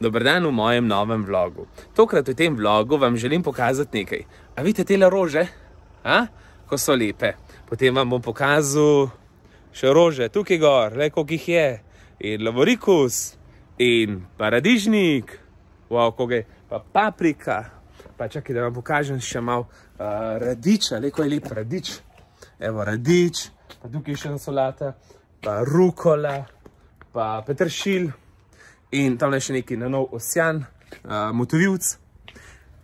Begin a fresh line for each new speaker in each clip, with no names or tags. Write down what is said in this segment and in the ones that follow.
Dobrodan v mojem novem vlogu. Tokrat v tem vlogu vam želim pokazati nekaj. A vidite tele rože? A? Ko so lepe. Potem vam bom pokazal še rože, tukaj gor, le koliko jih je. In lavorikus. In paradižnik. Wow, koliko je. Pa paprika. Pa čakaj, da vam pokažem še malo uh, radiča, le koliko je lep radič. Evo radič. Pa tukaj še na solata. Pa rukola. Pa petršilj in tam je še neki na nov osjan, uh, motovilc.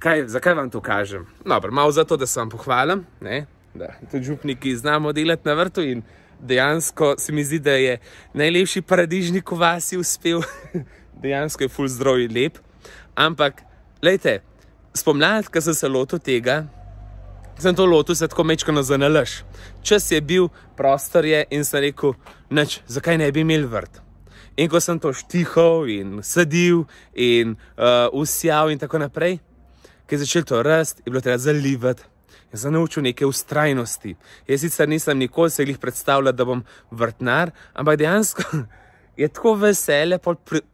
Kaj, zakaj vam to kažem? Dobro, malo zato, da se vam pohvalim, ne? da tudi župniki znamo delati na vrtu in dejansko se mi zdi, da je najlepši paradižnik v vasi uspel. dejansko je ful zdrav in lep. Ampak, lejte, spomladi, ko sem se lotil tega, sem to lotil se tako mečkano zanalaš. Čas je bil, prostor je in sem rekel, nič, zakaj ne bi imeli vrt? In ko sem to štihal in sedil in uh, usijal in tako naprej, ki je začel to rast, je bilo treba zalivati. Jaz sem naučil neke ustrajnosti. Jaz sicer nisem nikoli se jih predstavljal, da bom vrtnar, ampak dejansko je tako vesele pri,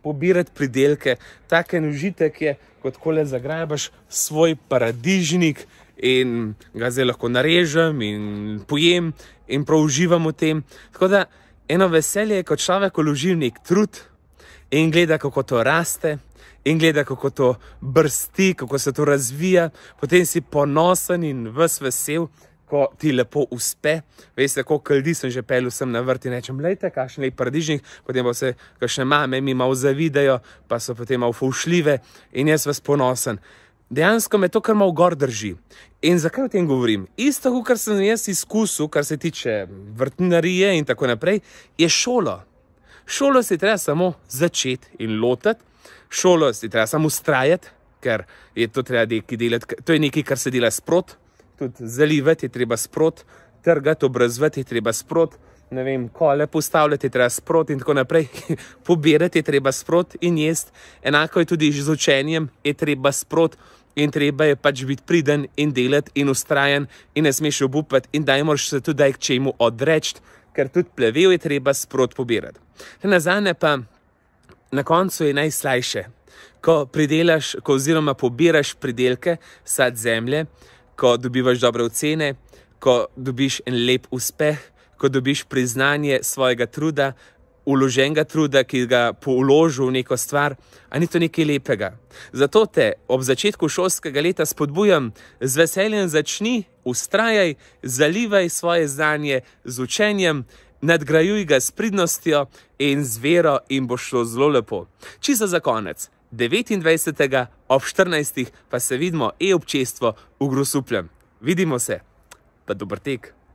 pobirati pridelke. Taken užitek je, kot kole zagrabaš svoj paradižnik in ga zdaj lahko narežem in pojem in prav uživam v tem. Tako da, eno veselje, ko človek uloži v nek trud in gleda, kako to raste, in gleda, kako to brsti, kako se to razvija, potem si ponosen in ves vesel. Ko ti lepo uspe, veš, kako kaldi sem že pel, sem na vrti in rečem, lejte, kakšen lep paradižnik, potem pa se, kakšne mame mi malo zavidajo, pa so potem malo fušljive in jaz vas ponosen dejansko me to kar malo gor drži. In zakaj o tem govorim? Isto, kot sem jaz izkusil, kar se tiče vrtnarije in tako naprej, je šolo. Šolo si treba samo začeti in lotiti, šolo si treba samo ustrajati, ker je to, delati, to je nekaj, kar se dela sprot, tudi zalivati je treba sprot, trgati obrazvati je treba sprot ne vem, kole postavljati, treba sproti in tako naprej. Pobirati je treba sproti in jesti. Enako je tudi z učenjem, je treba sproti in treba je pač biti priden in delati in ustrajen in ne smeš obupati in daj moraš se tudi k čemu odreči, ker tudi plevel je treba sproti pobirati. Nazadnje pa na koncu je najslajše, ko pridelaš, ko oziroma pobiraš pridelke, sad zemlje, ko dobivaš dobre ocene, ko dobiš en lep uspeh, ko dobiš priznanje svojega truda, uloženega truda, ki ga položi v neko stvar, ali ni to nekaj lepega. Zato te ob začetku šolskega leta spodbujam, z veseljem začni, ustrajaj, zalivaj svoje znanje z učenjem. Nadgrajuj ga s pridnostjo in z vero, in bo šlo zelo lepo. Čisto za konec, 29. ob 14. pa se vidimo e-občestvo v Grosupljem. Vidimo se, pa dober tek.